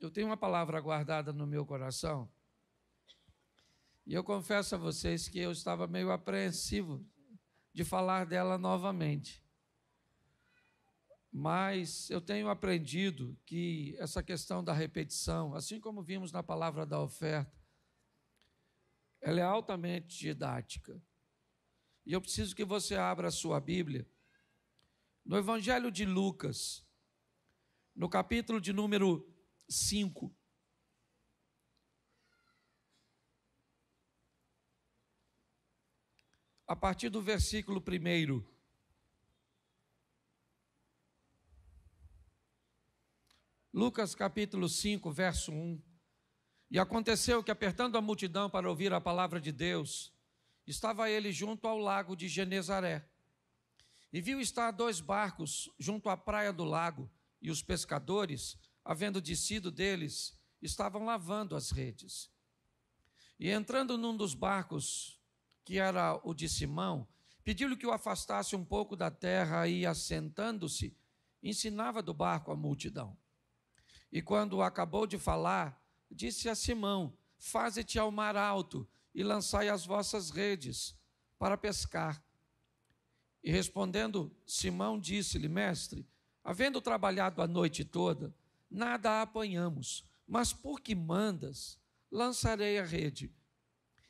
eu tenho uma palavra guardada no meu coração. E eu confesso a vocês que eu estava meio apreensivo de falar dela novamente. Mas eu tenho aprendido que essa questão da repetição, assim como vimos na palavra da oferta, ela é altamente didática. E eu preciso que você abra a sua Bíblia no Evangelho de Lucas, no capítulo de número 5. A partir do versículo 1. Lucas capítulo 5, verso 1. E aconteceu que, apertando a multidão para ouvir a palavra de Deus, estava ele junto ao lago de Genezaré. E viu estar dois barcos junto à praia do lago, e os pescadores havendo descido deles, estavam lavando as redes. E entrando num dos barcos, que era o de Simão, pediu-lhe que o afastasse um pouco da terra e, assentando-se, ensinava do barco a multidão. E quando acabou de falar, disse a Simão: Faze-te ao mar alto e lançai as vossas redes para pescar. E respondendo, Simão disse-lhe: Mestre, havendo trabalhado a noite toda, nada apanhamos, mas por que mandas, lançarei a rede.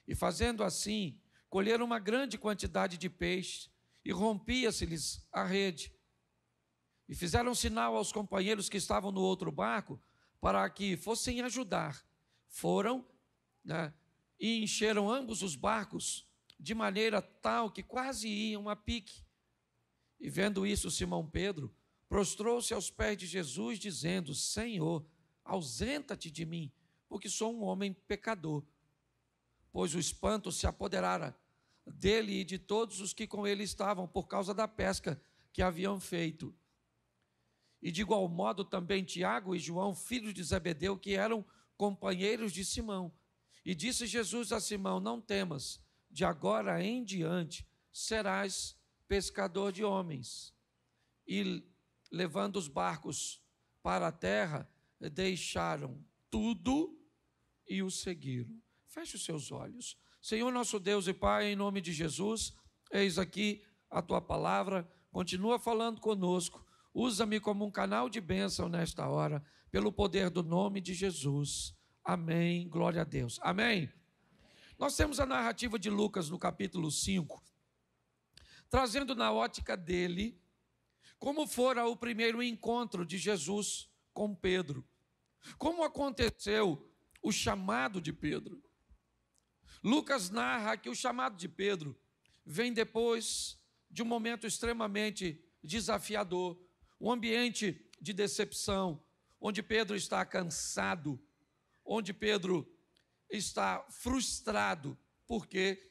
E fazendo assim, colheram uma grande quantidade de peixe, e rompia-se-lhes a rede. E fizeram sinal aos companheiros que estavam no outro barco para que fossem ajudar. Foram né, e encheram ambos os barcos de maneira tal que quase iam a pique. E vendo isso, Simão Pedro, prostrou-se aos pés de Jesus, dizendo: Senhor, ausenta-te de mim, porque sou um homem pecador. Pois o espanto se apoderara dele e de todos os que com ele estavam, por causa da pesca que haviam feito. E de igual modo também Tiago e João, filhos de Zebedeu, que eram companheiros de Simão. E disse Jesus a Simão: Não temas, de agora em diante serás pescador de homens. E levando os barcos para a terra, deixaram tudo e o seguiram. Feche os seus olhos. Senhor nosso Deus e Pai, em nome de Jesus, eis aqui a tua palavra, continua falando conosco. Usa-me como um canal de bênção nesta hora, pelo poder do nome de Jesus. Amém. Glória a Deus. Amém. Nós temos a narrativa de Lucas no capítulo 5, trazendo na ótica dele como fora o primeiro encontro de Jesus com Pedro, como aconteceu o chamado de Pedro. Lucas narra que o chamado de Pedro vem depois de um momento extremamente desafiador, um ambiente de decepção, onde Pedro está cansado, onde Pedro está frustrado, porque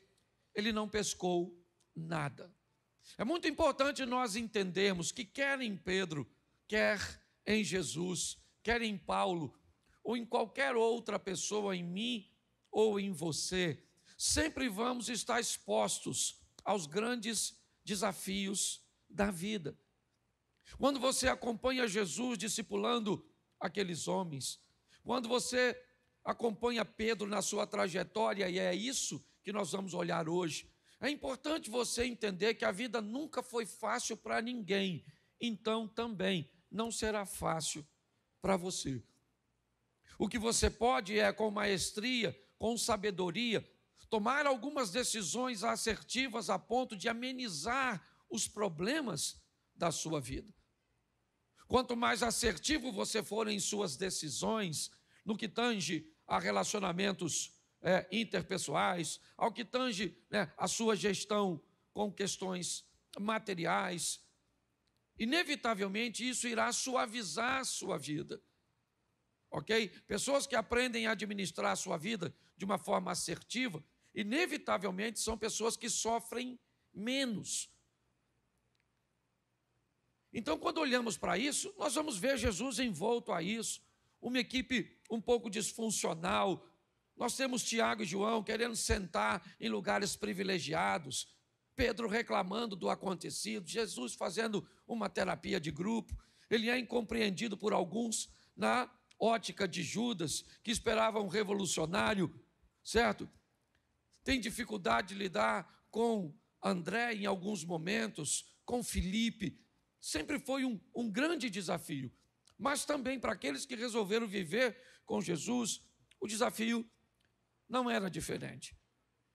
ele não pescou nada. É muito importante nós entendermos que, quer em Pedro, quer em Jesus, quer em Paulo, ou em qualquer outra pessoa, em mim ou em você, sempre vamos estar expostos aos grandes desafios da vida. Quando você acompanha Jesus discipulando aqueles homens, quando você acompanha Pedro na sua trajetória, e é isso que nós vamos olhar hoje, é importante você entender que a vida nunca foi fácil para ninguém, então também não será fácil para você. O que você pode é, com maestria, com sabedoria, tomar algumas decisões assertivas a ponto de amenizar os problemas da sua vida. Quanto mais assertivo você for em suas decisões, no que tange a relacionamentos é, interpessoais, ao que tange né, a sua gestão com questões materiais. Inevitavelmente isso irá suavizar a sua vida. Ok? Pessoas que aprendem a administrar a sua vida de uma forma assertiva, inevitavelmente são pessoas que sofrem menos. Então, quando olhamos para isso, nós vamos ver Jesus envolto a isso. Uma equipe um pouco disfuncional, nós temos Tiago e João querendo sentar em lugares privilegiados, Pedro reclamando do acontecido, Jesus fazendo uma terapia de grupo. Ele é incompreendido por alguns na ótica de Judas, que esperava um revolucionário, certo? Tem dificuldade de lidar com André em alguns momentos, com Felipe. Sempre foi um, um grande desafio. Mas também para aqueles que resolveram viver com Jesus, o desafio não era diferente.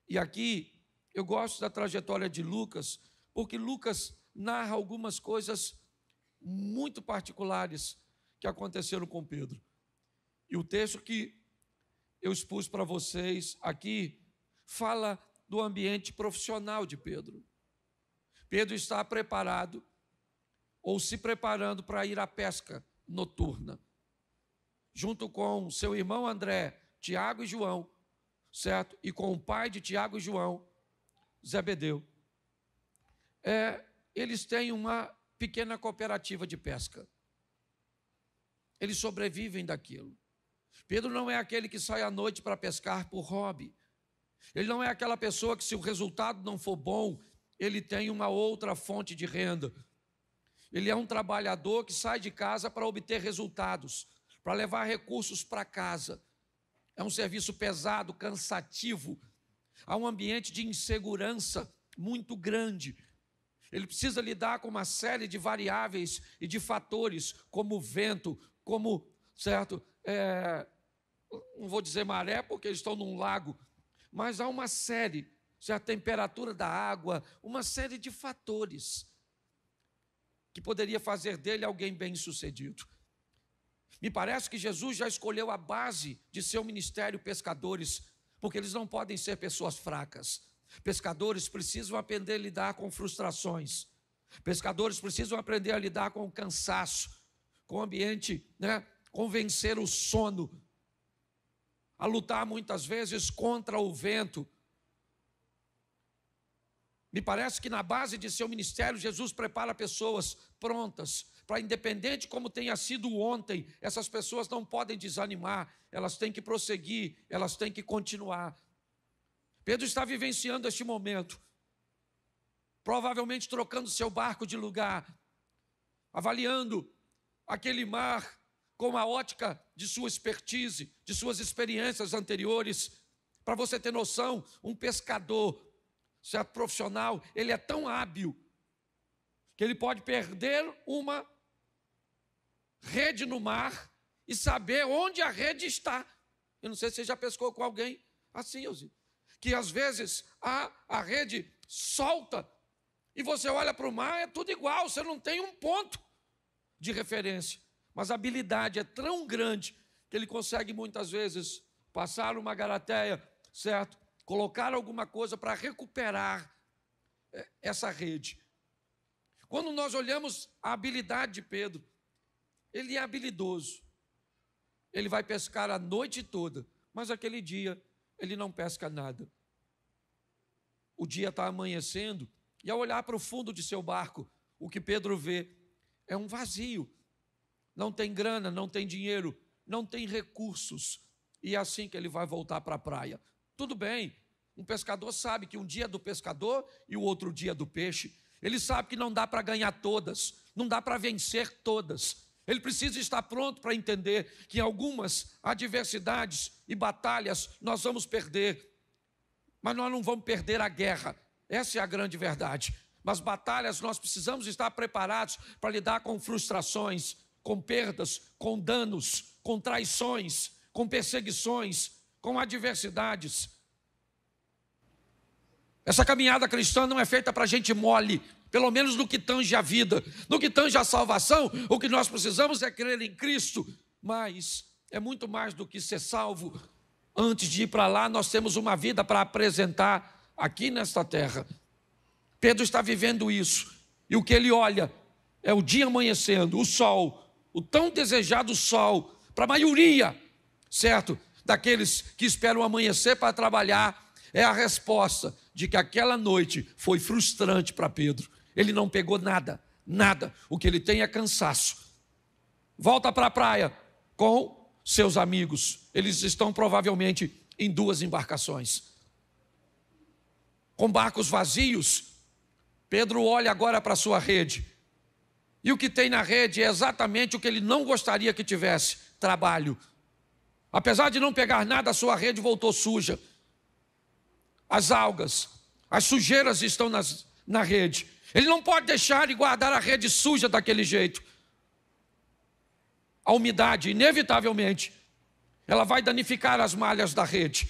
E aqui eu gosto da trajetória de Lucas, porque Lucas narra algumas coisas muito particulares que aconteceram com Pedro. E o texto que eu expus para vocês aqui fala do ambiente profissional de Pedro. Pedro está preparado ou se preparando para ir à pesca noturna. Junto com seu irmão André, Tiago e João, certo? E com o pai de Tiago e João, Zebedeu. É, eles têm uma pequena cooperativa de pesca. Eles sobrevivem daquilo. Pedro não é aquele que sai à noite para pescar por hobby. Ele não é aquela pessoa que, se o resultado não for bom, ele tem uma outra fonte de renda. Ele é um trabalhador que sai de casa para obter resultados, para levar recursos para casa, é um serviço pesado, cansativo. Há um ambiente de insegurança muito grande. Ele precisa lidar com uma série de variáveis e de fatores, como vento, como, certo? É, não vou dizer maré, porque eles estão num lago, mas há uma série, a temperatura da água, uma série de fatores que poderia fazer dele alguém bem sucedido. Me parece que Jesus já escolheu a base de seu ministério pescadores, porque eles não podem ser pessoas fracas. Pescadores precisam aprender a lidar com frustrações. Pescadores precisam aprender a lidar com o cansaço, com o ambiente, né? com vencer o sono, a lutar muitas vezes contra o vento. Me parece que na base de seu ministério, Jesus prepara pessoas prontas para independente como tenha sido ontem, essas pessoas não podem desanimar, elas têm que prosseguir, elas têm que continuar. Pedro está vivenciando este momento, provavelmente trocando seu barco de lugar, avaliando aquele mar com a ótica de sua expertise, de suas experiências anteriores. Para você ter noção, um pescador, certo profissional, ele é tão hábil que ele pode perder uma rede no mar e saber onde a rede está. Eu não sei se você já pescou com alguém assim, Elzi. Que às vezes a, a rede solta e você olha para o mar, é tudo igual, você não tem um ponto de referência. Mas a habilidade é tão grande que ele consegue muitas vezes passar uma garateia, certo? Colocar alguma coisa para recuperar eh, essa rede. Quando nós olhamos a habilidade de Pedro, ele é habilidoso. Ele vai pescar a noite toda, mas aquele dia ele não pesca nada. O dia está amanhecendo, e ao olhar para o fundo de seu barco, o que Pedro vê é um vazio. Não tem grana, não tem dinheiro, não tem recursos. E é assim que ele vai voltar para a praia. Tudo bem, um pescador sabe que um dia é do pescador e o outro dia é do peixe. Ele sabe que não dá para ganhar todas, não dá para vencer todas, ele precisa estar pronto para entender que em algumas adversidades e batalhas nós vamos perder, mas nós não vamos perder a guerra. Essa é a grande verdade. Mas batalhas nós precisamos estar preparados para lidar com frustrações, com perdas, com danos, com traições, com perseguições, com adversidades. Essa caminhada cristã não é feita para gente mole, pelo menos no que tange a vida. No que tange a salvação, o que nós precisamos é crer em Cristo, mas é muito mais do que ser salvo. Antes de ir para lá, nós temos uma vida para apresentar aqui nesta terra. Pedro está vivendo isso, e o que ele olha é o dia amanhecendo, o sol, o tão desejado sol, para a maioria, certo? Daqueles que esperam amanhecer para trabalhar, é a resposta de que aquela noite foi frustrante para Pedro. Ele não pegou nada, nada. O que ele tem é cansaço. Volta para a praia com seus amigos. Eles estão provavelmente em duas embarcações. Com barcos vazios, Pedro olha agora para a sua rede. E o que tem na rede é exatamente o que ele não gostaria que tivesse: trabalho. Apesar de não pegar nada, a sua rede voltou suja. As algas, as sujeiras estão nas, na rede. Ele não pode deixar de guardar a rede suja daquele jeito. A umidade, inevitavelmente, ela vai danificar as malhas da rede.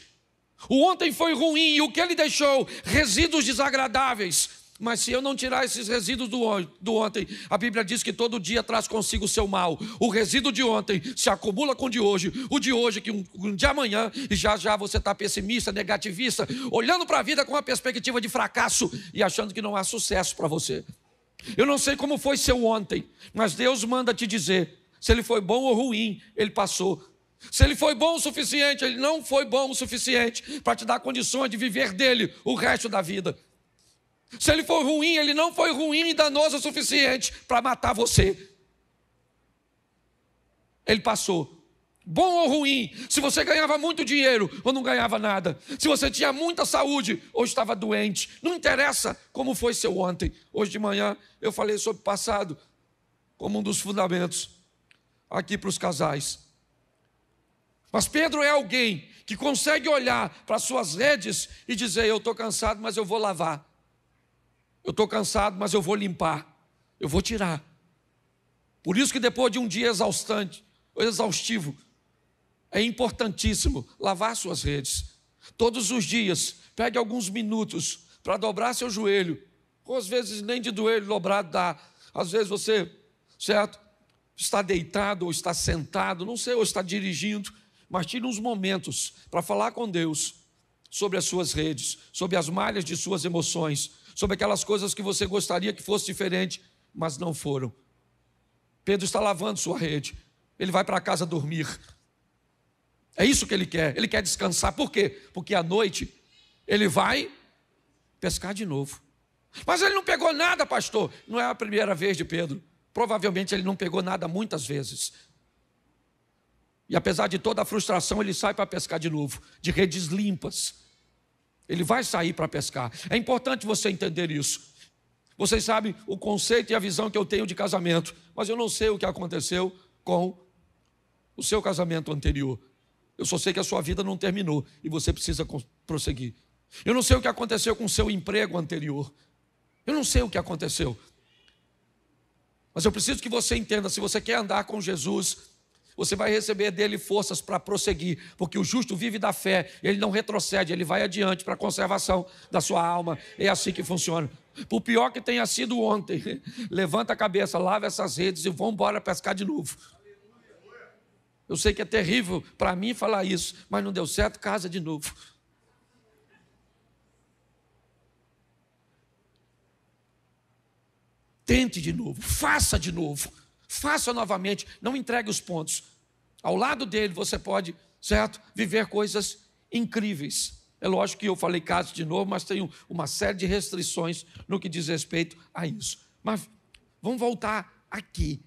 O ontem foi ruim e o que ele deixou? Resíduos desagradáveis. Mas se eu não tirar esses resíduos do, ontem, a Bíblia diz que todo dia traz consigo o seu mal. O resíduo de ontem se acumula com o de hoje. O de hoje, que um, um de amanhã, e já já você está pessimista, negativista, olhando para a vida com a perspectiva de fracasso e achando que não há sucesso para você. Eu não sei como foi seu ontem, mas Deus manda te dizer se ele foi bom ou ruim, ele passou. Se ele foi bom o suficiente, ele não foi bom o suficiente para te dar condições de viver dele o resto da vida. Se ele foi ruim, ele não foi ruim e danoso o suficiente para matar você. Ele passou. Bom ou ruim, se você ganhava muito dinheiro ou não ganhava nada, se você tinha muita saúde ou estava doente, não interessa como foi seu ontem. Hoje de manhã eu falei sobre o passado como um dos fundamentos aqui para os casais. Mas Pedro é alguém que consegue olhar para suas redes e dizer: Eu estou cansado, mas eu vou lavar. Eu estou cansado, mas eu vou limpar. Eu vou tirar. Por isso que depois de um dia exaustante, exaustivo, é importantíssimo lavar suas redes. Todos os dias, pegue alguns minutos para dobrar seu joelho. Ou às vezes nem de joelho dobrado dá. Às vezes você, certo? Está deitado ou está sentado, não sei, ou está dirigindo, mas tire uns momentos para falar com Deus sobre as suas redes, sobre as malhas de suas emoções, sobre aquelas coisas que você gostaria que fosse diferente, mas não foram. Pedro está lavando sua rede. Ele vai para casa dormir. É isso que ele quer. Ele quer descansar. Por quê? Porque à noite ele vai pescar de novo. Mas ele não pegou nada, pastor. Não é a primeira vez de Pedro. Provavelmente ele não pegou nada muitas vezes. E apesar de toda a frustração, ele sai para pescar de novo, de redes limpas. Ele vai sair para pescar. É importante você entender isso. Vocês sabem o conceito e a visão que eu tenho de casamento, mas eu não sei o que aconteceu com o seu casamento anterior. Eu só sei que a sua vida não terminou e você precisa prosseguir. Eu não sei o que aconteceu com o seu emprego anterior. Eu não sei o que aconteceu. Mas eu preciso que você entenda: se você quer andar com Jesus, você vai receber dele forças para prosseguir, porque o justo vive da fé, ele não retrocede, ele vai adiante para a conservação da sua alma. É assim que funciona. Por pior que tenha sido ontem, levanta a cabeça, lava essas redes e vão embora pescar de novo. Eu sei que é terrível para mim falar isso, mas não deu certo, casa de novo. Tente de novo, faça de novo faça novamente, não entregue os pontos. Ao lado dele você pode, certo, viver coisas incríveis. É lógico que eu falei caso de novo, mas tem uma série de restrições no que diz respeito a isso. Mas vamos voltar aqui.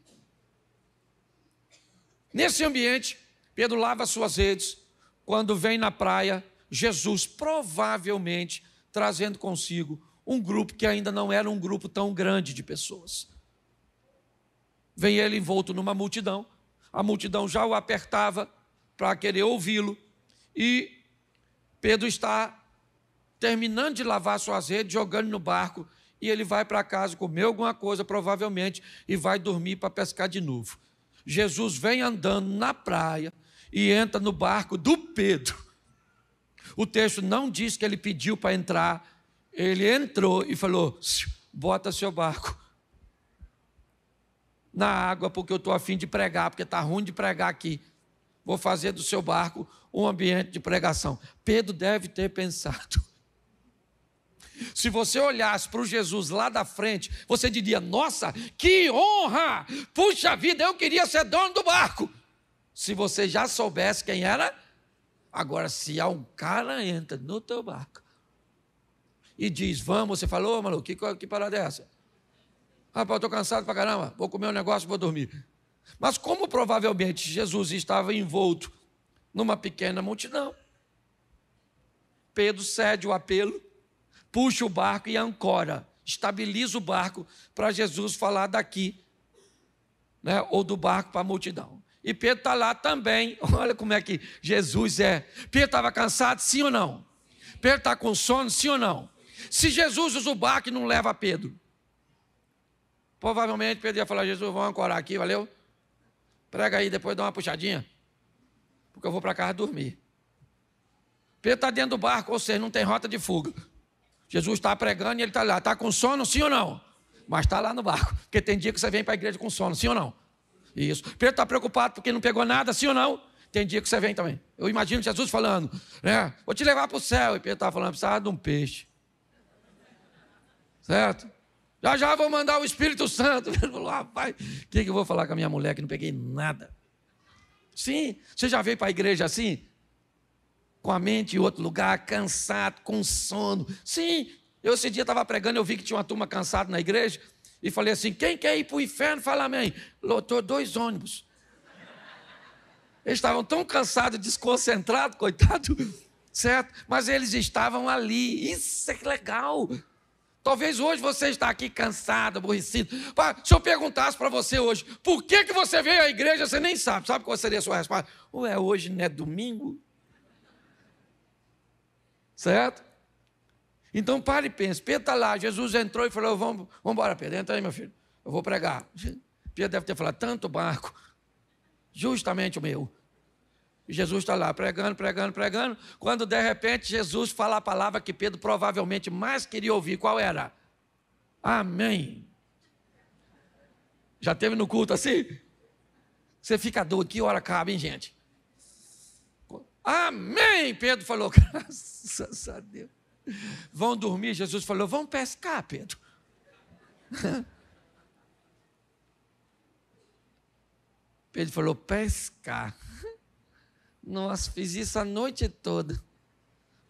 Nesse ambiente, Pedro lava suas redes. Quando vem na praia, Jesus provavelmente trazendo consigo um grupo que ainda não era um grupo tão grande de pessoas. Vem ele envolto numa multidão, a multidão já o apertava para querer ouvi-lo, e Pedro está terminando de lavar suas redes, jogando no barco, e ele vai para casa, comeu alguma coisa, provavelmente, e vai dormir para pescar de novo. Jesus vem andando na praia e entra no barco do Pedro. O texto não diz que ele pediu para entrar, ele entrou e falou: bota seu barco na água porque eu estou afim de pregar, porque está ruim de pregar aqui. Vou fazer do seu barco um ambiente de pregação. Pedro deve ter pensado. Se você olhasse para o Jesus lá da frente, você diria: Nossa, que honra! Puxa vida, eu queria ser dono do barco. Se você já soubesse quem era, agora se há um cara entra no teu barco e diz: Vamos, você falou, oh, maluco, que, que parada é essa? Ah, eu estou cansado pra caramba, vou comer um negócio, vou dormir. Mas como provavelmente Jesus estava envolto numa pequena multidão, Pedro cede o apelo, puxa o barco e ancora, estabiliza o barco para Jesus falar daqui, né, ou do barco para a multidão. E Pedro está lá também. Olha como é que Jesus é. Pedro estava cansado, sim ou não? Pedro está com sono, sim ou não? Se Jesus usa o barco e não leva Pedro, Provavelmente Pedro ia falar: Jesus, vamos ancorar aqui, valeu? Prega aí, depois dá uma puxadinha, porque eu vou para casa dormir. Pedro está dentro do barco, ou seja, não tem rota de fuga. Jesus está pregando e ele está lá. Está com sono, sim ou não? Mas está lá no barco. Porque tem dia que você vem para a igreja com sono, sim ou não? Isso. Pedro está preocupado porque não pegou nada, sim ou não? Tem dia que você vem também. Eu imagino Jesus falando, né? Vou te levar para o céu. E Pedro está falando, precisava de um peixe. Certo? Já já vou mandar o Espírito Santo. Ele falou: rapaz, o que, que eu vou falar com a minha mulher que não peguei nada? Sim, você já veio para a igreja assim? Com a mente em outro lugar, cansado, com sono. Sim, eu esse dia estava pregando, eu vi que tinha uma turma cansada na igreja e falei assim: quem quer ir para o inferno? Fala amém. Lotou dois ônibus. Eles estavam tão cansados, desconcentrados, coitado, certo? Mas eles estavam ali. Isso é legal. Talvez hoje você está aqui cansado, aborrecido. Se eu perguntasse para você hoje, por que, que você veio à igreja, você nem sabe. Sabe qual seria a sua resposta? Ué, hoje não é domingo? Certo? Então pare e pense, Pedro tá lá, Jesus entrou e falou, vamos, vamos embora Pedro, entra aí meu filho, eu vou pregar. Pedro deve ter falado, tanto barco, justamente o meu. E Jesus está lá pregando, pregando, pregando. Quando de repente Jesus fala a palavra que Pedro provavelmente mais queria ouvir, qual era? Amém. Já teve no culto assim? Você fica doido, que hora cabe, hein, gente? Amém! Pedro falou, graças a Deus. Vão dormir, Jesus falou, vão pescar, Pedro. Pedro falou, pescar. Nossa, fiz isso a noite toda.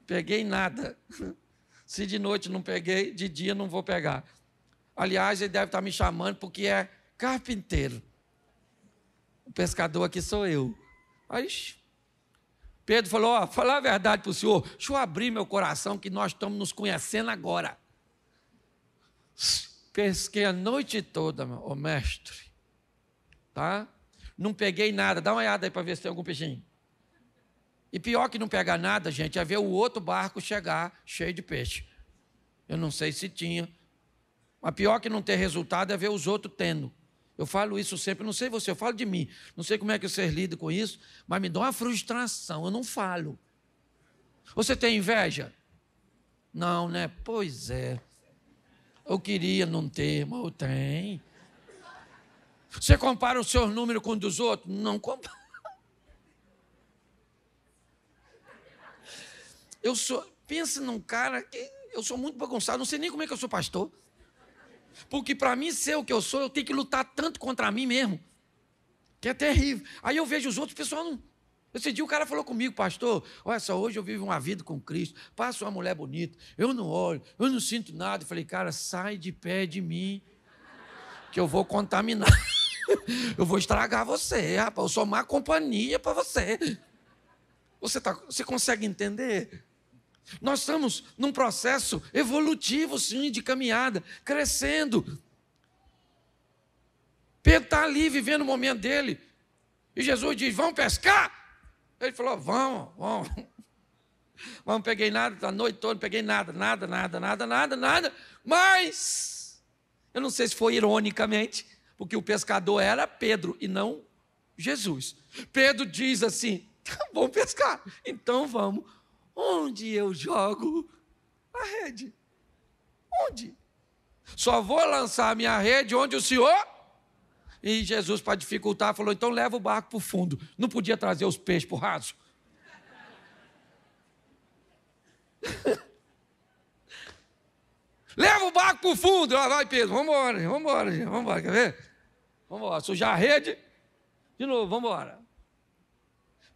Peguei nada. Se de noite não peguei, de dia não vou pegar. Aliás, ele deve estar me chamando porque é carpinteiro. O pescador aqui sou eu. Aí, Pedro falou: Ó, falar a verdade para o senhor, deixa eu abrir meu coração que nós estamos nos conhecendo agora. Pesquei a noite toda, ô mestre. Tá? Não peguei nada. Dá uma olhada aí para ver se tem algum peixinho. E pior que não pegar nada, gente, é ver o outro barco chegar cheio de peixe. Eu não sei se tinha. Mas pior que não ter resultado é ver os outros tendo. Eu falo isso sempre, não sei você, eu falo de mim. Não sei como é que vocês lidam com isso, mas me dá uma frustração, eu não falo. Você tem inveja? Não, né? Pois é. Eu queria não ter, mas eu tenho. Você compara o seu número com o dos outros? Não compara. Eu sou. Pensa num cara que. Eu sou muito bagunçado, não sei nem como é que eu sou pastor. Porque para mim ser o que eu sou, eu tenho que lutar tanto contra mim mesmo. Que é terrível. Aí eu vejo os outros, o pessoal não. Esse dia o cara falou comigo, pastor, olha só, hoje eu vivo uma vida com Cristo, passo uma mulher bonita, eu não olho, eu não sinto nada. Eu falei, cara, sai de pé de mim, que eu vou contaminar. eu vou estragar você, rapaz, eu sou má companhia para você. Você, tá, você consegue entender? Nós estamos num processo evolutivo, sim, de caminhada, crescendo. Pedro está ali vivendo o momento dele. E Jesus diz: Vamos pescar? Ele falou: Vamos, vamos. não peguei nada, tá a noite toda, peguei nada, nada, nada, nada, nada, nada. Mas, eu não sei se foi ironicamente, porque o pescador era Pedro e não Jesus. Pedro diz assim: Vamos tá pescar, então vamos Onde eu jogo a rede? Onde? Só vou lançar a minha rede onde o Senhor. E Jesus, para dificultar, falou: então leva o barco para o fundo. Não podia trazer os peixes para o raso. leva o barco para o fundo. Lá ah, vai Pedro, vamos embora, vamos embora, vamos embora, quer ver? Vamos embora, sujar a rede. De novo, vamos embora.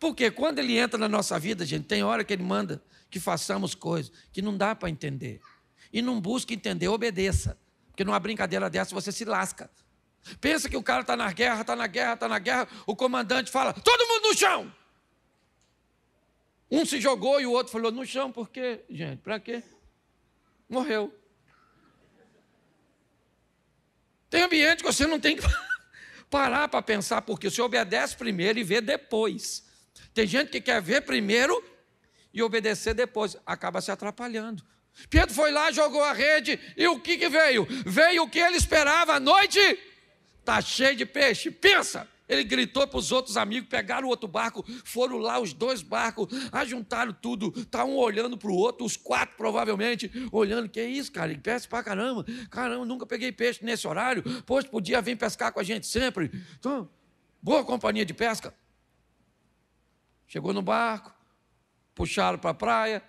Porque quando ele entra na nossa vida, gente, tem hora que ele manda que façamos coisas que não dá para entender. E não busque entender, obedeça. Porque numa brincadeira dessa você se lasca. Pensa que o cara está na guerra, está na guerra, está na guerra. O comandante fala: todo mundo no chão! Um se jogou e o outro falou: no chão, por quê, gente? Para quê? Morreu. Tem ambiente que você não tem que parar para pensar, porque você obedece primeiro e vê depois. Tem gente que quer ver primeiro e obedecer depois, acaba se atrapalhando. Pedro foi lá, jogou a rede, e o que, que veio? Veio o que ele esperava à noite, está cheio de peixe. Pensa! Ele gritou para os outros amigos, pegaram o outro barco, foram lá os dois barcos, ajuntaram tudo, tá um olhando para o outro, os quatro provavelmente, olhando, que isso, cara, pesca para caramba, caramba, nunca peguei peixe nesse horário, poxa, podia vir pescar com a gente sempre. Então, boa companhia de pesca. Chegou no barco, puxaram para a praia.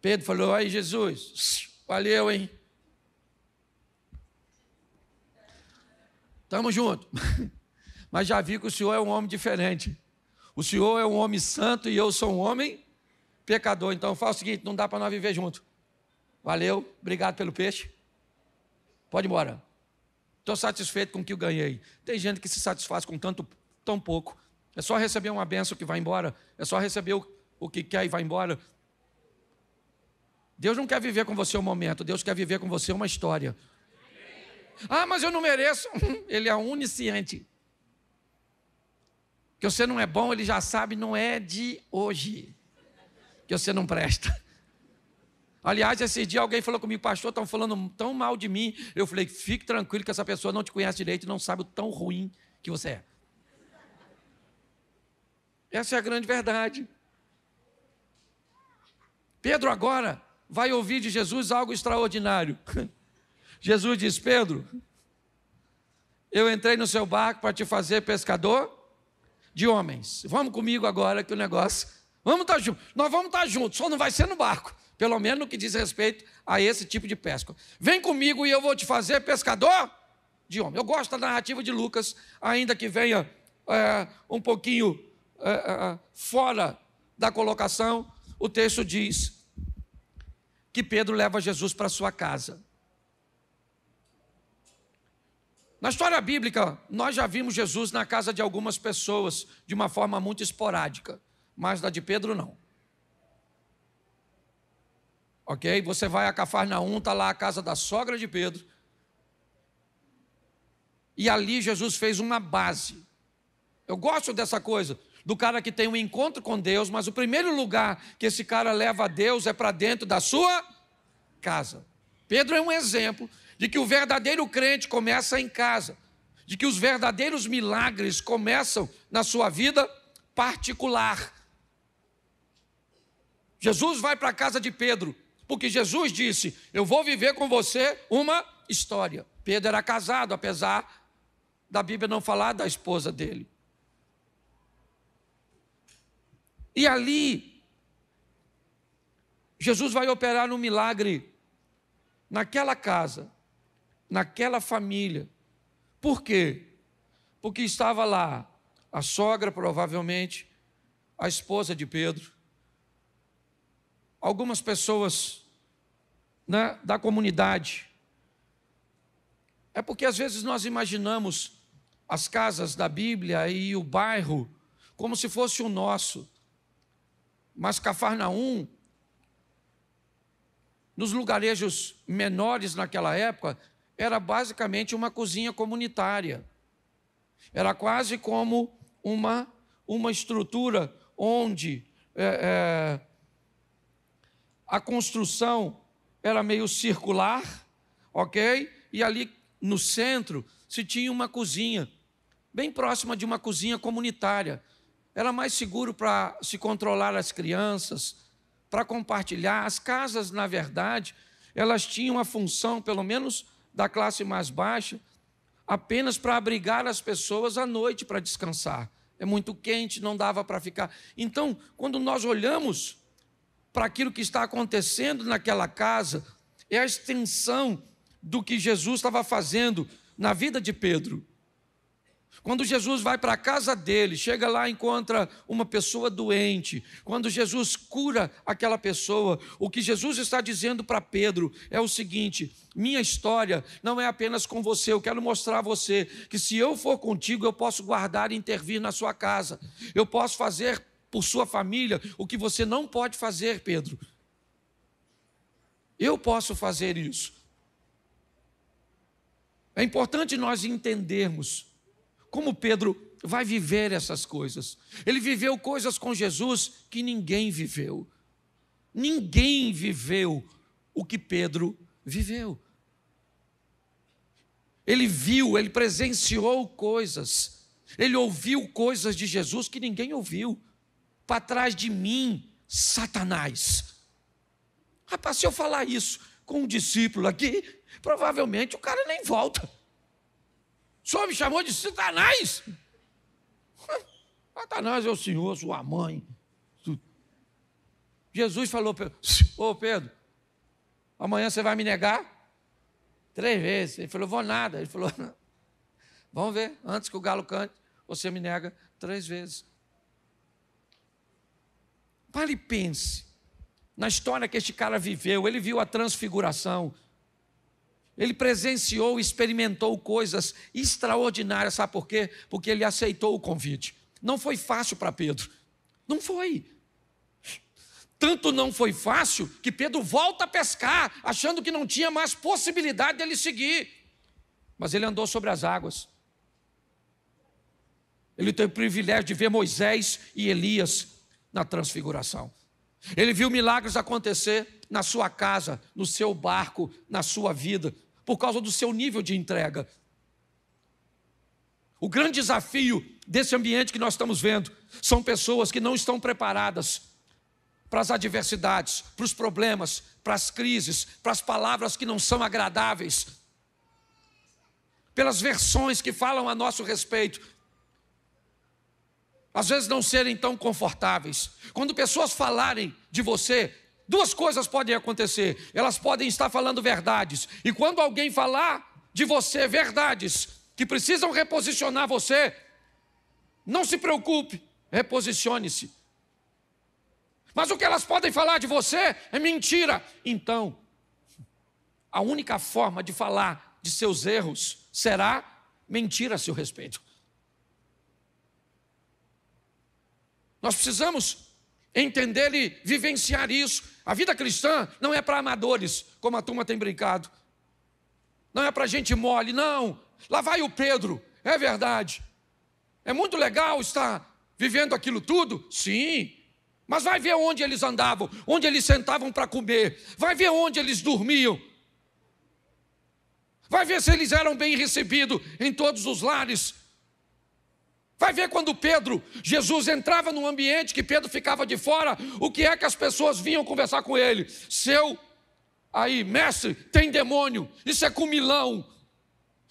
Pedro falou: aí, Jesus, valeu, hein? Tamo junto. Mas já vi que o senhor é um homem diferente. O senhor é um homem santo e eu sou um homem pecador. Então faz o seguinte: não dá para nós viver junto. Valeu, obrigado pelo peixe. Pode ir embora. Estou satisfeito com o que eu ganhei. Tem gente que se satisfaz com tanto tampouco. É só receber uma benção que vai embora, é só receber o, o que quer e vai embora. Deus não quer viver com você um momento, Deus quer viver com você uma história. Ah, mas eu não mereço. Ele é onisciente. Que você não é bom, ele já sabe, não é de hoje. Que você não presta. Aliás, esse dia alguém falou comigo, pastor, estão falando tão mal de mim. Eu falei, fique tranquilo que essa pessoa não te conhece direito, não sabe o tão ruim que você é. Essa é a grande verdade. Pedro agora vai ouvir de Jesus algo extraordinário. Jesus diz: Pedro, eu entrei no seu barco para te fazer pescador de homens. Vamos comigo agora que o negócio. Vamos estar tá juntos. Nós vamos estar tá juntos, só não vai ser no barco. Pelo menos no que diz respeito a esse tipo de pesca. Vem comigo e eu vou te fazer pescador de homens. Eu gosto da narrativa de Lucas, ainda que venha é, um pouquinho é, é, é, fora da colocação, o texto diz que Pedro leva Jesus para sua casa. Na história bíblica, nós já vimos Jesus na casa de algumas pessoas de uma forma muito esporádica, mas da de Pedro não. Ok? Você vai a Cafarnaum, está lá a casa da sogra de Pedro. E ali Jesus fez uma base. Eu gosto dessa coisa do cara que tem um encontro com Deus, mas o primeiro lugar que esse cara leva a Deus é para dentro da sua casa. Pedro é um exemplo de que o verdadeiro crente começa em casa, de que os verdadeiros milagres começam na sua vida particular. Jesus vai para a casa de Pedro, porque Jesus disse: Eu vou viver com você uma história. Pedro era casado, apesar da Bíblia não falar da esposa dele. E ali, Jesus vai operar um milagre naquela casa, naquela família. Por quê? Porque estava lá a sogra, provavelmente, a esposa de Pedro, algumas pessoas né, da comunidade. É porque às vezes nós imaginamos as casas da Bíblia e o bairro como se fosse o nosso. Mas Cafarnaum, nos lugarejos menores naquela época, era basicamente uma cozinha comunitária. Era quase como uma, uma estrutura onde é, é, a construção era meio circular, ok? E ali no centro se tinha uma cozinha, bem próxima de uma cozinha comunitária era mais seguro para se controlar as crianças, para compartilhar. As casas, na verdade, elas tinham a função, pelo menos da classe mais baixa, apenas para abrigar as pessoas à noite para descansar. É muito quente, não dava para ficar. Então, quando nós olhamos para aquilo que está acontecendo naquela casa, é a extensão do que Jesus estava fazendo na vida de Pedro. Quando Jesus vai para a casa dele, chega lá, encontra uma pessoa doente. Quando Jesus cura aquela pessoa, o que Jesus está dizendo para Pedro é o seguinte: minha história não é apenas com você, eu quero mostrar a você que se eu for contigo, eu posso guardar e intervir na sua casa. Eu posso fazer por sua família o que você não pode fazer, Pedro. Eu posso fazer isso. É importante nós entendermos como Pedro vai viver essas coisas. Ele viveu coisas com Jesus que ninguém viveu. Ninguém viveu o que Pedro viveu. Ele viu, ele presenciou coisas, ele ouviu coisas de Jesus que ninguém ouviu. Para trás de mim, Satanás. Rapaz, se eu falar isso com um discípulo aqui, provavelmente o cara nem volta senhor me chamou de Satanás? Satanás é o senhor, sua mãe. Jesus falou, ô Pedro, amanhã você vai me negar? Três vezes. Ele falou, vou nada. Ele falou, vamos ver, antes que o galo cante, você me nega três vezes. Pare e pense na história que este cara viveu. Ele viu a transfiguração, ele presenciou, experimentou coisas extraordinárias, sabe por quê? Porque ele aceitou o convite. Não foi fácil para Pedro. Não foi. Tanto não foi fácil que Pedro volta a pescar, achando que não tinha mais possibilidade dele seguir. Mas ele andou sobre as águas. Ele teve o privilégio de ver Moisés e Elias na transfiguração. Ele viu milagres acontecer na sua casa, no seu barco, na sua vida, por causa do seu nível de entrega. O grande desafio desse ambiente que nós estamos vendo são pessoas que não estão preparadas para as adversidades, para os problemas, para as crises, para as palavras que não são agradáveis, pelas versões que falam a nosso respeito, às vezes não serem tão confortáveis. Quando pessoas falarem de você, duas coisas podem acontecer. Elas podem estar falando verdades. E quando alguém falar de você verdades que precisam reposicionar você, não se preocupe, reposicione-se. Mas o que elas podem falar de você é mentira. Então, a única forma de falar de seus erros será mentira a seu respeito. Nós precisamos entender e vivenciar isso. A vida cristã não é para amadores, como a turma tem brincado. Não é para gente mole, não. Lá vai o Pedro, é verdade. É muito legal estar vivendo aquilo tudo? Sim. Mas vai ver onde eles andavam, onde eles sentavam para comer, vai ver onde eles dormiam. Vai ver se eles eram bem recebidos em todos os lares Vai ver quando Pedro, Jesus entrava num ambiente que Pedro ficava de fora, o que é que as pessoas vinham conversar com ele? Seu, aí, mestre, tem demônio, isso é com Milão.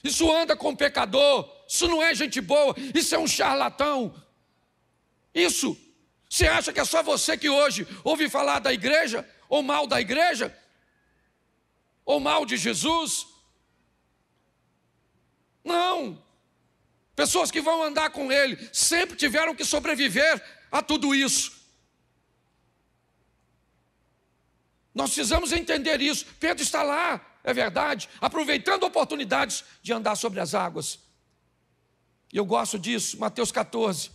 isso anda com pecador, isso não é gente boa, isso é um charlatão. Isso, você acha que é só você que hoje ouve falar da igreja, ou mal da igreja, ou mal de Jesus? Não, Pessoas que vão andar com ele sempre tiveram que sobreviver a tudo isso. Nós precisamos entender isso. Pedro está lá, é verdade, aproveitando oportunidades de andar sobre as águas. E eu gosto disso, Mateus 14,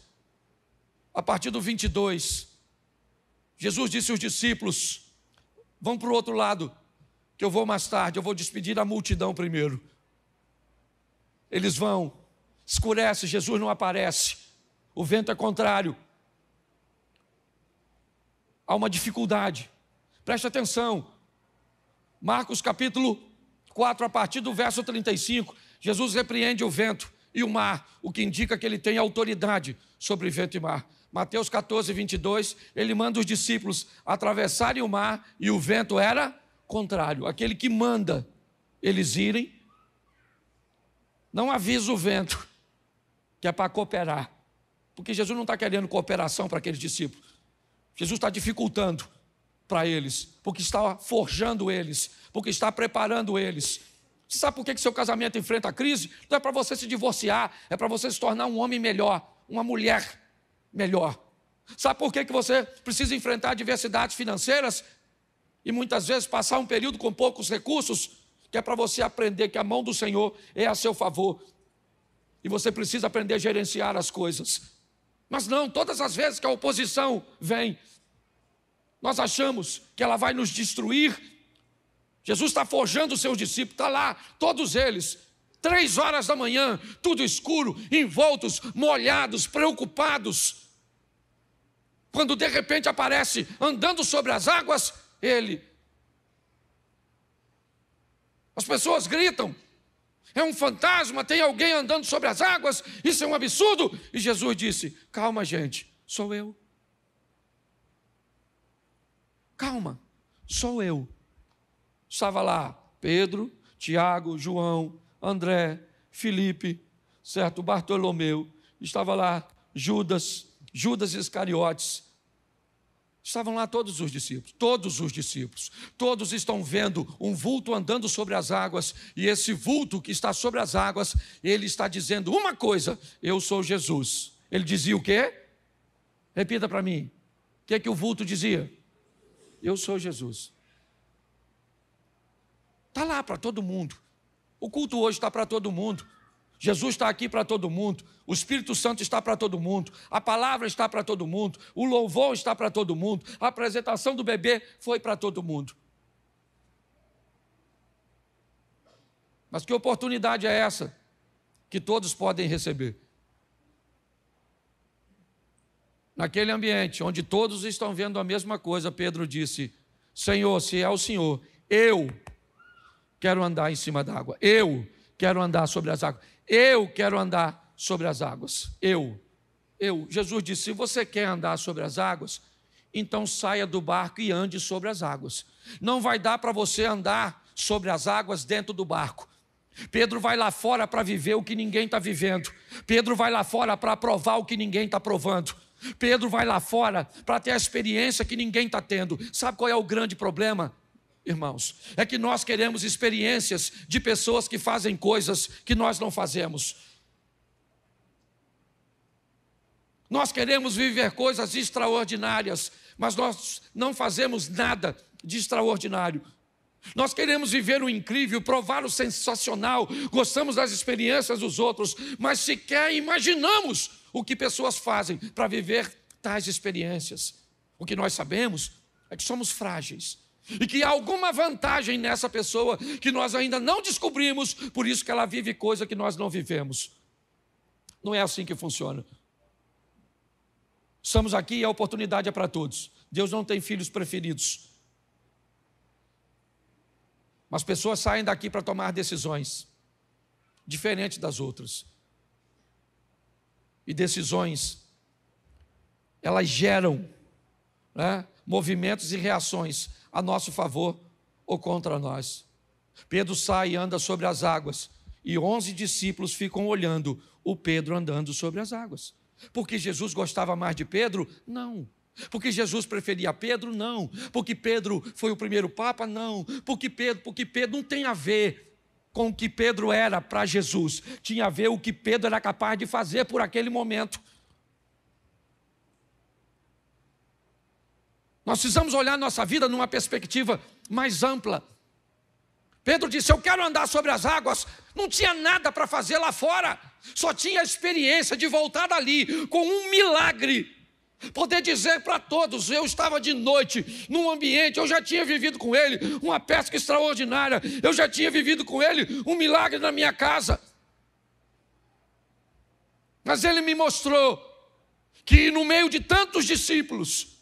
a partir do 22. Jesus disse aos discípulos: Vão para o outro lado, que eu vou mais tarde, eu vou despedir a multidão primeiro. Eles vão, escurece, Jesus não aparece, o vento é contrário. Há uma dificuldade. Preste atenção. Marcos capítulo 4, a partir do verso 35, Jesus repreende o vento e o mar, o que indica que ele tem autoridade sobre vento e mar. Mateus 14, 22, ele manda os discípulos atravessarem o mar e o vento era contrário. Aquele que manda eles irem, não avisa o vento que é para cooperar. Porque Jesus não está querendo cooperação para aqueles discípulos. Jesus está dificultando para eles, porque está forjando eles, porque está preparando eles. Você sabe por que, que seu casamento enfrenta a crise? Não é para você se divorciar, é para você se tornar um homem melhor, uma mulher melhor. Sabe por que, que você precisa enfrentar adversidades financeiras e muitas vezes passar um período com poucos recursos? Que é para você aprender que a mão do Senhor é a seu favor e você precisa aprender a gerenciar as coisas. Mas não, todas as vezes que a oposição vem, nós achamos que ela vai nos destruir. Jesus está forjando os seus discípulos, está lá, todos eles, três horas da manhã, tudo escuro, envoltos, molhados, preocupados. Quando de repente aparece andando sobre as águas, ele. As pessoas gritam, é um fantasma, tem alguém andando sobre as águas, isso é um absurdo. E Jesus disse: Calma, gente, sou eu. Calma, sou eu. Estava lá Pedro, Tiago, João, André, Felipe, certo? Bartolomeu, estava lá Judas, Judas Iscariotes, Estavam lá todos os discípulos, todos os discípulos. Todos estão vendo um vulto andando sobre as águas, e esse vulto que está sobre as águas, ele está dizendo uma coisa: Eu sou Jesus. Ele dizia o quê? Repita para mim. O que é que o vulto dizia? Eu sou Jesus. Está lá para todo mundo. O culto hoje está para todo mundo. Jesus está aqui para todo mundo, o Espírito Santo está para todo mundo, a palavra está para todo mundo, o louvor está para todo mundo, a apresentação do bebê foi para todo mundo. Mas que oportunidade é essa que todos podem receber? Naquele ambiente onde todos estão vendo a mesma coisa, Pedro disse: Senhor, se é o Senhor, eu quero andar em cima d'água, eu quero andar sobre as águas. Eu quero andar sobre as águas. Eu. Eu. Jesus disse: se você quer andar sobre as águas, então saia do barco e ande sobre as águas. Não vai dar para você andar sobre as águas dentro do barco. Pedro vai lá fora para viver o que ninguém está vivendo. Pedro vai lá fora para provar o que ninguém está provando. Pedro vai lá fora para ter a experiência que ninguém está tendo. Sabe qual é o grande problema? irmãos, é que nós queremos experiências de pessoas que fazem coisas que nós não fazemos. Nós queremos viver coisas extraordinárias, mas nós não fazemos nada de extraordinário. Nós queremos viver o incrível, provar o sensacional, gostamos das experiências dos outros, mas sequer imaginamos o que pessoas fazem para viver tais experiências. O que nós sabemos é que somos frágeis, e que há alguma vantagem nessa pessoa que nós ainda não descobrimos, por isso que ela vive coisa que nós não vivemos. Não é assim que funciona. Estamos aqui e a oportunidade é para todos. Deus não tem filhos preferidos. Mas pessoas saem daqui para tomar decisões diferentes das outras. E decisões, elas geram né, movimentos e reações a nosso favor ou contra nós. Pedro sai e anda sobre as águas, e onze discípulos ficam olhando o Pedro andando sobre as águas. Porque Jesus gostava mais de Pedro? Não. Porque Jesus preferia Pedro? Não. Porque Pedro foi o primeiro papa? Não. Porque Pedro, porque Pedro não tem a ver com o que Pedro era para Jesus, tinha a ver o que Pedro era capaz de fazer por aquele momento. Nós precisamos olhar nossa vida numa perspectiva mais ampla. Pedro disse: Eu quero andar sobre as águas. Não tinha nada para fazer lá fora, só tinha a experiência de voltar dali com um milagre. Poder dizer para todos: eu estava de noite num ambiente, eu já tinha vivido com ele uma pesca extraordinária, eu já tinha vivido com ele um milagre na minha casa. Mas ele me mostrou que no meio de tantos discípulos,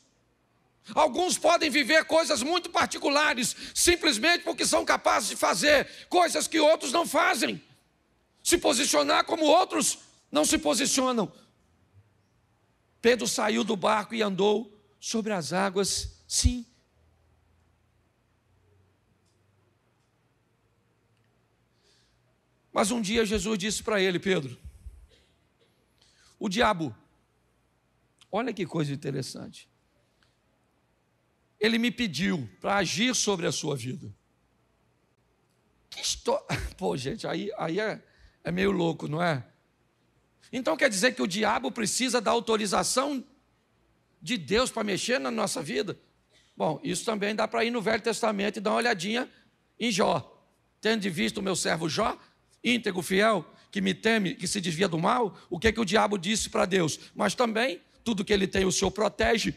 Alguns podem viver coisas muito particulares, simplesmente porque são capazes de fazer coisas que outros não fazem, se posicionar como outros não se posicionam. Pedro saiu do barco e andou sobre as águas, sim. Mas um dia Jesus disse para ele, Pedro: O diabo, olha que coisa interessante ele me pediu para agir sobre a sua vida. Que história. Pô, gente, aí, aí é, é meio louco, não é? Então quer dizer que o diabo precisa da autorização de Deus para mexer na nossa vida? Bom, isso também dá para ir no Velho Testamento e dar uma olhadinha em Jó. Tendo de vista o meu servo Jó, íntegro, fiel, que me teme, que se desvia do mal, o que, que o diabo disse para Deus? Mas também, tudo que ele tem, o Senhor protege,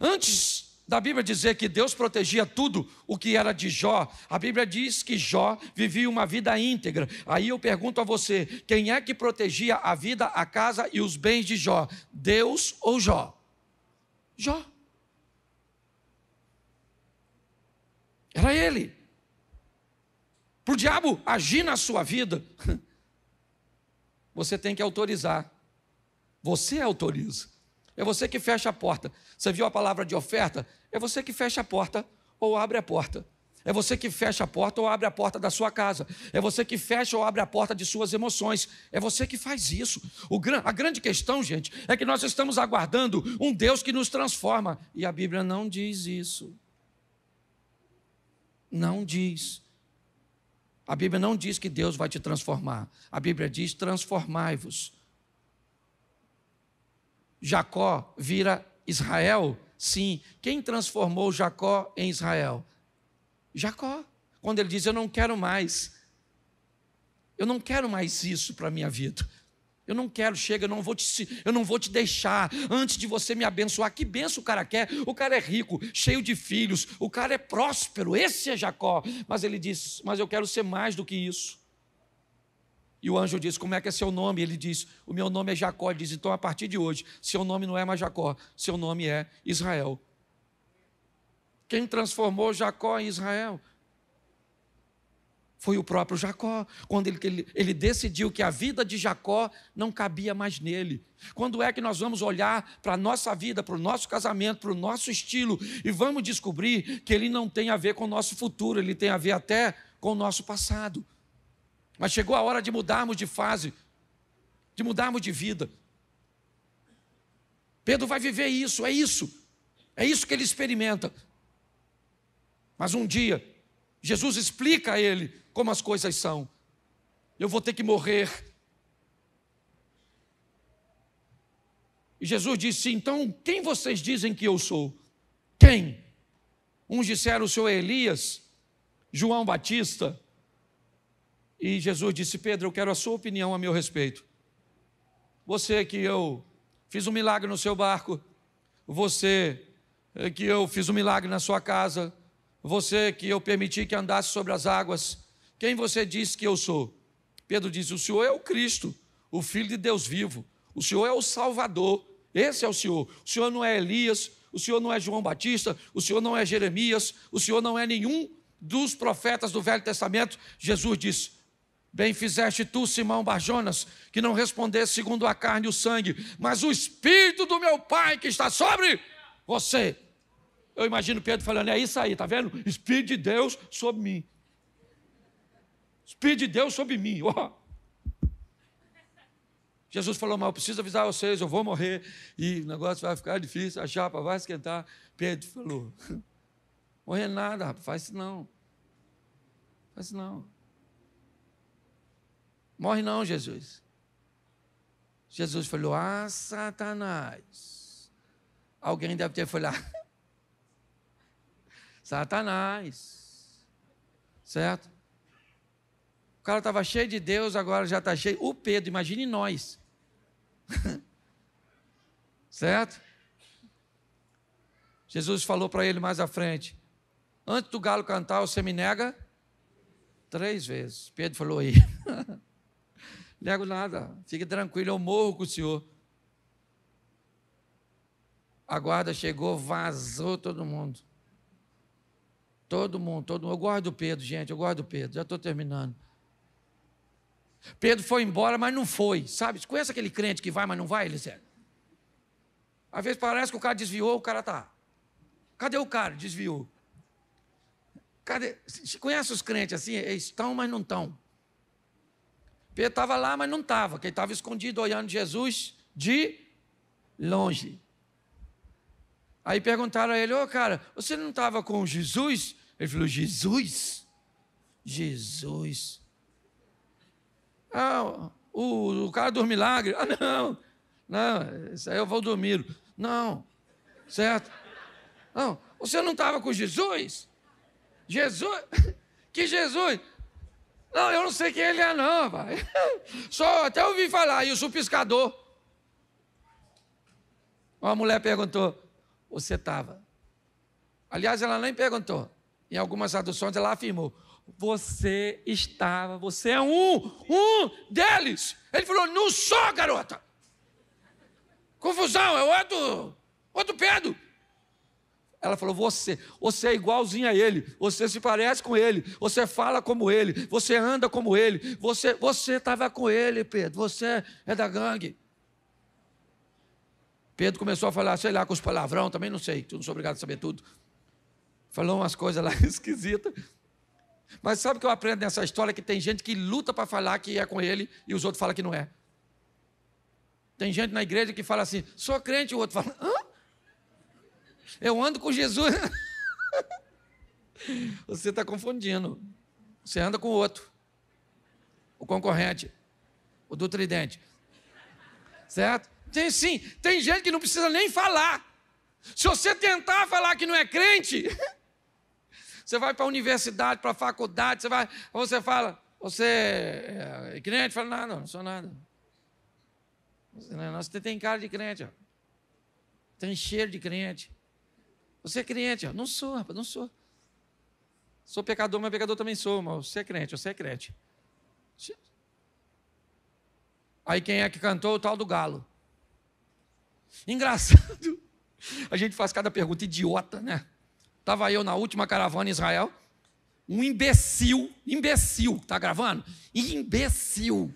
Antes da Bíblia dizer que Deus protegia tudo o que era de Jó, a Bíblia diz que Jó vivia uma vida íntegra. Aí eu pergunto a você: quem é que protegia a vida, a casa e os bens de Jó? Deus ou Jó? Jó. Era ele. Para o diabo agir na sua vida, você tem que autorizar. Você autoriza. É você que fecha a porta. Você viu a palavra de oferta? É você que fecha a porta ou abre a porta. É você que fecha a porta ou abre a porta da sua casa. É você que fecha ou abre a porta de suas emoções. É você que faz isso. O, a grande questão, gente, é que nós estamos aguardando um Deus que nos transforma. E a Bíblia não diz isso. Não diz. A Bíblia não diz que Deus vai te transformar. A Bíblia diz: transformai-vos Jacó vira Israel? Sim. Quem transformou Jacó em Israel? Jacó. Quando ele diz: Eu não quero mais. Eu não quero mais isso para a minha vida. Eu não quero, chega, eu não, vou te, eu não vou te deixar. Antes de você me abençoar, que benção o cara quer? O cara é rico, cheio de filhos, o cara é próspero, esse é Jacó. Mas ele diz: Mas eu quero ser mais do que isso. E o anjo diz: Como é que é seu nome? Ele diz: O meu nome é Jacó. Ele diz: Então, a partir de hoje, seu nome não é mais Jacó, seu nome é Israel. Quem transformou Jacó em Israel? Foi o próprio Jacó, quando ele, ele, ele, decidiu que a vida de Jacó não cabia mais nele. Quando é que nós vamos olhar para a nossa vida, para o nosso casamento, para o nosso estilo e vamos descobrir que ele não tem a ver com o nosso futuro, ele tem a ver até com o nosso passado? Mas chegou a hora de mudarmos de fase, de mudarmos de vida. Pedro vai viver isso, é isso. É isso que ele experimenta. Mas um dia, Jesus explica a ele como as coisas são. Eu vou ter que morrer. E Jesus disse: Então, quem vocês dizem que eu sou? Quem? Uns disseram: O senhor é Elias, João Batista, e Jesus disse: Pedro, eu quero a sua opinião a meu respeito. Você que eu fiz um milagre no seu barco, você eh, que eu fiz um milagre na sua casa, você que eu permiti que andasse sobre as águas, quem você diz que eu sou? Pedro disse: O Senhor é o Cristo, o Filho de Deus vivo, o Senhor é o Salvador, esse é o Senhor. O Senhor não é Elias, o Senhor não é João Batista, o Senhor não é Jeremias, o Senhor não é nenhum dos profetas do Velho Testamento. Jesus disse: Bem fizeste tu, Simão Barjonas, que não respondesse segundo a carne e o sangue, mas o Espírito do meu Pai que está sobre você. Eu imagino Pedro falando, é isso aí, tá vendo? Espírito de Deus sobre mim. Espírito de Deus sobre mim, ó. Oh. Jesus falou, mas eu preciso avisar vocês, eu vou morrer, e o negócio vai ficar difícil, a chapa vai esquentar. Pedro falou, morrer nada, rapaz, faz isso não. Faz isso não. Morre não, Jesus. Jesus falou: Ah, Satanás. Alguém deve ter falado: Satanás. Certo? O cara estava cheio de Deus, agora já está cheio. O Pedro, imagine nós. certo? Jesus falou para ele mais à frente: Antes do galo cantar, você me nega três vezes. Pedro falou aí. Lego nada, fique tranquilo, eu morro com o senhor. A guarda chegou, vazou todo mundo. Todo mundo, todo mundo. Eu guardo o Pedro, gente, eu guardo o Pedro, já estou terminando. Pedro foi embora, mas não foi, sabe? Conhece aquele crente que vai, mas não vai, Eliseu? Às vezes parece que o cara desviou, o cara tá. Cadê o cara? Desviou. Cadê? Conhece os crentes assim? estão, mas não estão. Pedro estava lá, mas não estava, que estava escondido olhando Jesus de longe. Aí perguntaram a ele: Ô oh, cara, você não estava com Jesus? Ele falou: Jesus? Jesus. Ah, o, o cara dos milagres. Ah, não, não, isso aí eu vou dormir. Não, certo? Não, você não estava com Jesus? Jesus? Que Jesus? Não, eu não sei quem ele é, não, pai. Só até ouvi falar, e o pescador. Uma mulher perguntou: Você estava? Aliás, ela nem perguntou. Em algumas traduções, ela afirmou: Você estava, você é um, um deles. Ele falou: Não sou, garota. Confusão, é outro, outro Pedro. Ela falou: Você, você é igualzinho a ele, você se parece com ele, você fala como ele, você anda como ele, você você estava com ele, Pedro, você é, é da gangue. Pedro começou a falar, sei lá, com os palavrão, também não sei, não sou obrigado a saber tudo. Falou umas coisas lá esquisitas. Mas sabe o que eu aprendo nessa história? Que tem gente que luta para falar que é com ele e os outros falam que não é. Tem gente na igreja que fala assim, sou crente, e o outro fala, hã? Eu ando com Jesus. Você está confundindo. Você anda com o outro, o concorrente, o do tridente. Certo? Tem sim, tem gente que não precisa nem falar. Se você tentar falar que não é crente, você vai para a universidade, para a faculdade, você vai, você fala, você é, é crente? Fala, não, não, não sou nada. Você, é, não, você tem cara de crente, ó. tem cheiro de crente. Você é crente? não sou, rapaz, não sou. Sou pecador, mas pecador também sou, mas você é crente, você é crente. Aí quem é que cantou o tal do galo? Engraçado. A gente faz cada pergunta idiota, né? Estava eu na última caravana em Israel, um imbecil, imbecil, tá gravando? Imbecil.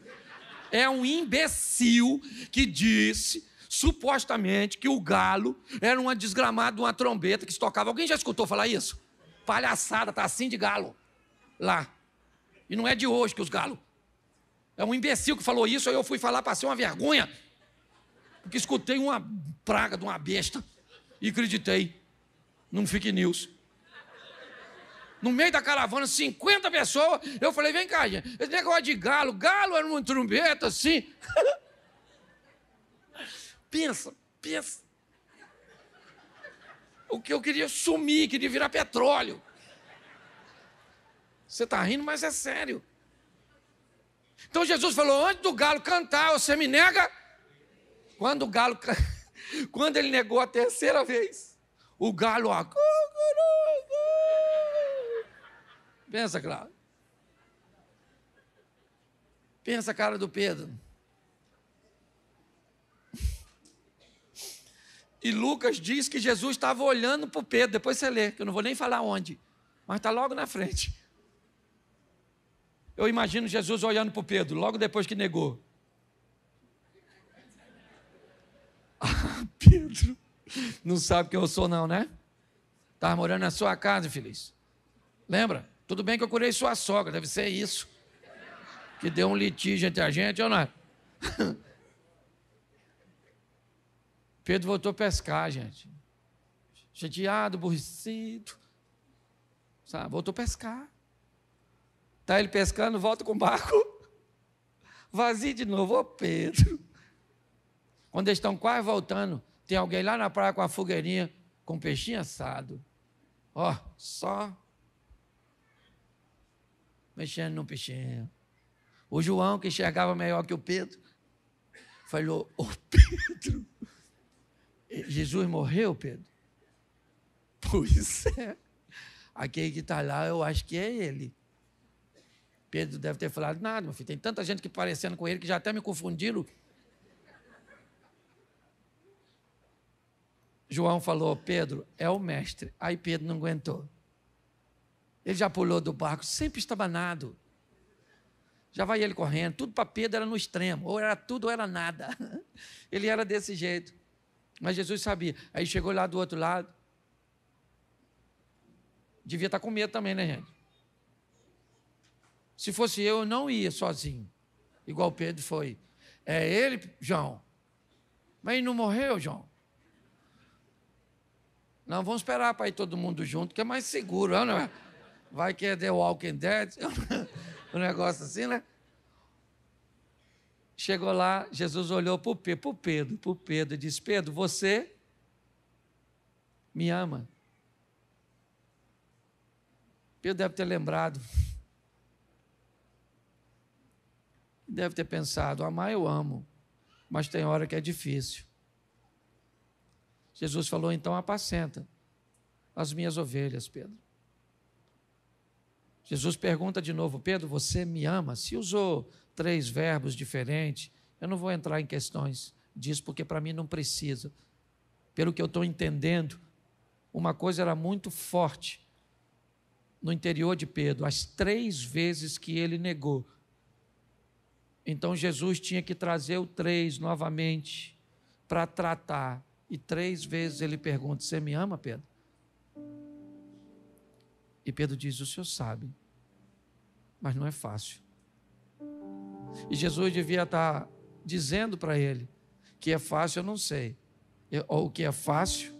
É um imbecil que disse supostamente que o galo era uma desgramada, uma trombeta que se tocava. Alguém já escutou falar isso? Palhaçada, tá assim de galo lá. E não é de hoje que os galos. É um imbecil que falou isso, aí eu fui falar, passei uma vergonha. Porque escutei uma praga de uma besta e acreditei num fake news. No meio da caravana, 50 pessoas, eu falei, vem cá, gente, esse negócio de galo, galo era uma trombeta, assim. Pensa, pensa. O que eu queria sumir, queria virar petróleo. Você está rindo, mas é sério. Então Jesus falou: antes do galo cantar, você me nega? Quando o galo, quando ele negou a terceira vez, o galo, pensa, Cláudio. Pensa cara do Pedro. E Lucas diz que Jesus estava olhando para o Pedro, depois você lê, que eu não vou nem falar onde, mas está logo na frente. Eu imagino Jesus olhando para o Pedro, logo depois que negou. Ah, Pedro, não sabe quem eu sou, não, né? Estava morando na sua casa, feliz. Lembra? Tudo bem que eu curei sua sogra, deve ser isso. Que deu um litígio entre a gente, ou não? É? Pedro voltou a pescar, gente. Chateado, aborrecido. Sabe? Voltou a pescar. Está ele pescando, volta com o barco. Vazio de novo, ô Pedro. Quando eles estão quase voltando, tem alguém lá na praia com a fogueirinha, com um peixinho assado. Ó, só mexendo no peixinho. O João, que enxergava melhor que o Pedro, falou: Ô Pedro, Jesus morreu, Pedro? Pois é. Aquele que está lá, eu acho que é ele. Pedro deve ter falado nada, meu filho. Tem tanta gente que parecendo com ele que já até me confundiram. João falou: Pedro, é o mestre. Aí Pedro não aguentou. Ele já pulou do barco, sempre estabanado. Já vai ele correndo. Tudo para Pedro era no extremo. Ou era tudo ou era nada. Ele era desse jeito. Mas Jesus sabia. Aí chegou lá do outro lado. Devia estar tá com medo também, né, gente? Se fosse eu, eu não ia sozinho. Igual Pedro foi. É ele, João. Mas ele não morreu, João. Não, vamos esperar para ir todo mundo junto, que é mais seguro, não é? Vai que é The Walking Dead, um negócio assim, né? Chegou lá, Jesus olhou para o Pedro, para o Pedro, e disse: Pedro, você me ama. Pedro deve ter lembrado. Deve ter pensado: amar eu amo, mas tem hora que é difícil. Jesus falou: então apacenta as minhas ovelhas, Pedro. Jesus pergunta de novo: Pedro, você me ama? Se usou três verbos diferentes. Eu não vou entrar em questões disso, porque para mim não precisa. Pelo que eu estou entendendo, uma coisa era muito forte no interior de Pedro, as três vezes que ele negou. Então Jesus tinha que trazer o três novamente para tratar. E três vezes ele pergunta: Você me ama, Pedro? E Pedro diz: O senhor sabe, mas não é fácil. E Jesus devia estar dizendo para ele: que é fácil, eu não sei. Eu, ou o que é fácil,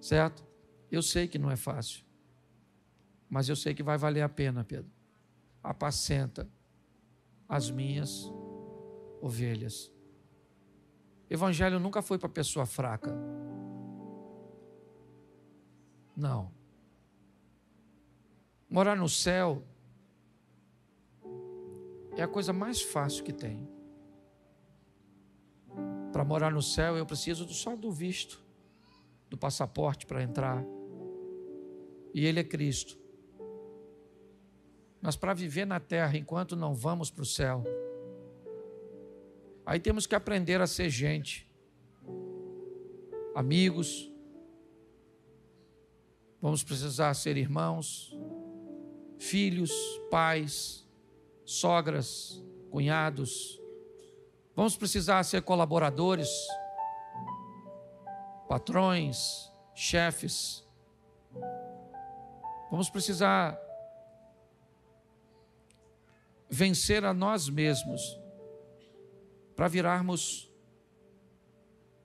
certo? Eu sei que não é fácil. Mas eu sei que vai valer a pena, Pedro. Apacenta as minhas ovelhas. Evangelho nunca foi para pessoa fraca. Não. Morar no céu é a coisa mais fácil que tem. Para morar no céu, eu preciso só do visto, do passaporte para entrar. E Ele é Cristo. Mas para viver na terra enquanto não vamos para o céu, aí temos que aprender a ser gente, amigos, vamos precisar ser irmãos, filhos, pais, sogras, cunhados. Vamos precisar ser colaboradores, patrões, chefes. Vamos precisar vencer a nós mesmos para virarmos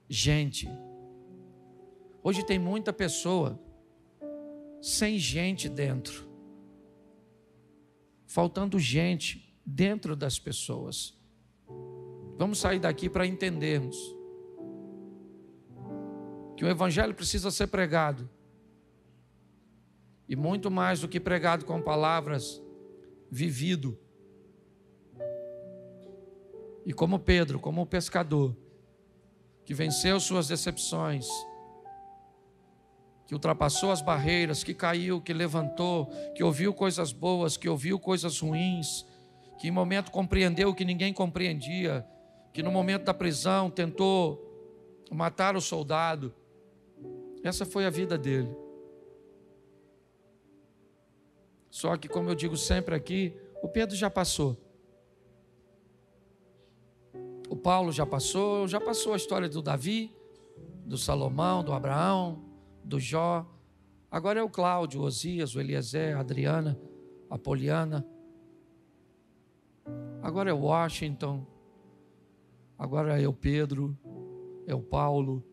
gente. Hoje tem muita pessoa sem gente dentro faltando gente dentro das pessoas. Vamos sair daqui para entendermos que o Evangelho precisa ser pregado. E muito mais do que pregado com palavras, vivido. E como Pedro, como o pescador, que venceu suas decepções, que ultrapassou as barreiras, que caiu, que levantou, que ouviu coisas boas, que ouviu coisas ruins, que em momento compreendeu o que ninguém compreendia, que no momento da prisão tentou matar o soldado. Essa foi a vida dele. Só que, como eu digo sempre aqui, o Pedro já passou. O Paulo já passou, já passou a história do Davi, do Salomão, do Abraão, do Jó. Agora é o Cláudio, o Osias, o Eliezer, a Adriana, a Poliana. Agora é o Washington. Agora é o Pedro, é o Paulo.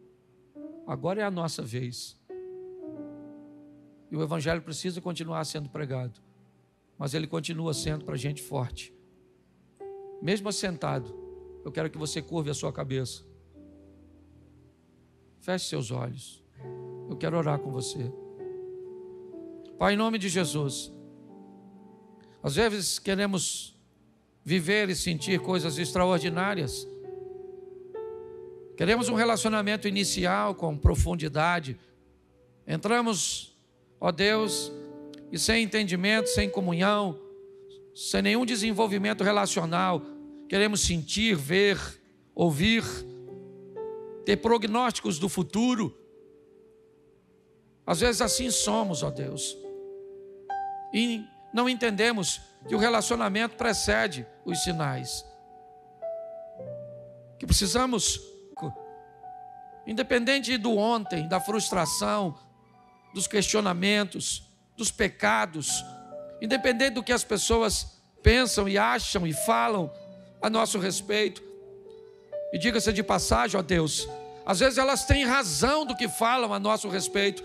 Agora é a nossa vez. E o Evangelho precisa continuar sendo pregado. Mas ele continua sendo para gente forte. Mesmo assentado, eu quero que você curve a sua cabeça. Feche seus olhos. Eu quero orar com você. Pai, em nome de Jesus. Às vezes queremos viver e sentir coisas extraordinárias. Queremos um relacionamento inicial com profundidade. Entramos, ó Deus, e sem entendimento, sem comunhão, sem nenhum desenvolvimento relacional. Queremos sentir, ver, ouvir, ter prognósticos do futuro às vezes assim somos, ó Deus. E não entendemos que o relacionamento precede os sinais. Que precisamos, independente do ontem, da frustração, dos questionamentos, dos pecados, independente do que as pessoas pensam e acham e falam a nosso respeito. E diga-se de passagem, ó Deus, às vezes elas têm razão do que falam a nosso respeito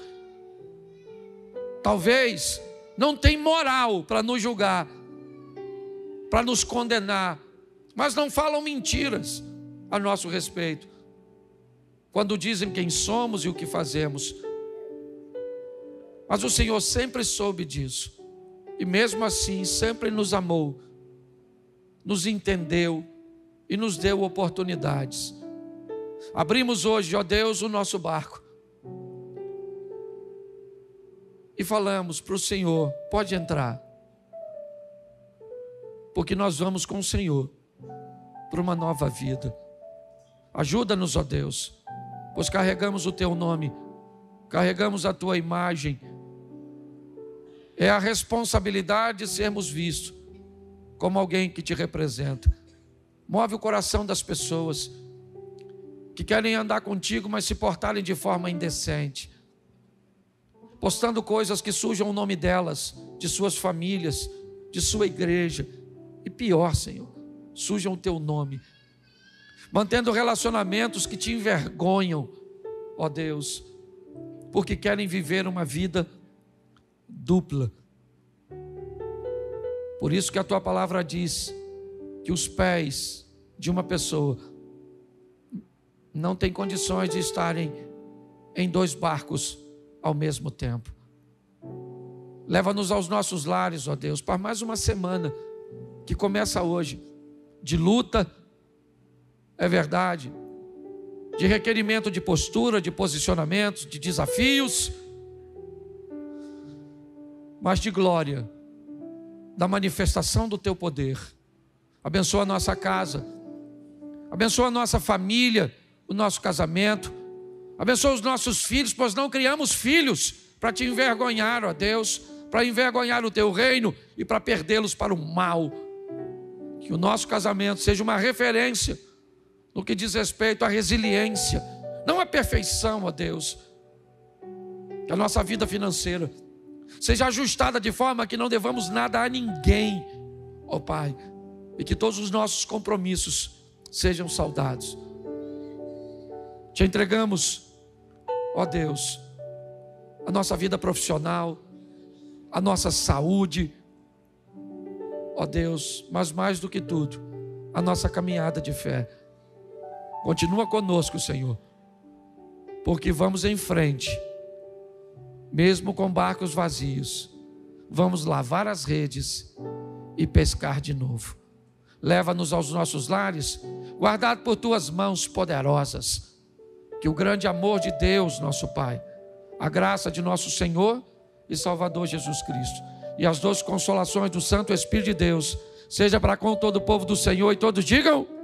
talvez não tem moral para nos julgar, para nos condenar, mas não falam mentiras a nosso respeito. Quando dizem quem somos e o que fazemos. Mas o Senhor sempre soube disso, e mesmo assim sempre nos amou, nos entendeu e nos deu oportunidades. Abrimos hoje, ó Deus, o nosso barco e falamos para o Senhor: pode entrar, porque nós vamos com o Senhor para uma nova vida. Ajuda-nos, ó Deus, pois carregamos o teu nome, carregamos a tua imagem. É a responsabilidade de sermos vistos como alguém que te representa. Move o coração das pessoas que querem andar contigo, mas se portarem de forma indecente postando coisas que sujam o nome delas, de suas famílias, de sua igreja. E pior, Senhor, sujam o teu nome, mantendo relacionamentos que te envergonham, ó Deus, porque querem viver uma vida dupla. Por isso que a tua palavra diz que os pés de uma pessoa não têm condições de estarem em dois barcos ao mesmo tempo. Leva-nos aos nossos lares, ó Deus, para mais uma semana que começa hoje, de luta, é verdade, de requerimento de postura, de posicionamentos, de desafios, mas de glória, da manifestação do teu poder. Abençoa a nossa casa, abençoa a nossa família, o nosso casamento Abençoa os nossos filhos, pois não criamos filhos para te envergonhar, ó Deus, para envergonhar o teu reino e para perdê-los para o mal. Que o nosso casamento seja uma referência no que diz respeito à resiliência, não à perfeição, ó Deus. Que a nossa vida financeira seja ajustada de forma que não devamos nada a ninguém, ó Pai, e que todos os nossos compromissos sejam saudados. Te entregamos ó Deus, a nossa vida profissional, a nossa saúde, ó Deus, mas mais do que tudo, a nossa caminhada de fé. Continua conosco, Senhor, porque vamos em frente, mesmo com barcos vazios, vamos lavar as redes e pescar de novo. Leva-nos aos nossos lares, guardado por tuas mãos poderosas que o grande amor de Deus, nosso Pai, a graça de nosso Senhor e Salvador Jesus Cristo e as doces consolações do Santo Espírito de Deus, seja para com todo o povo do Senhor e todos digam.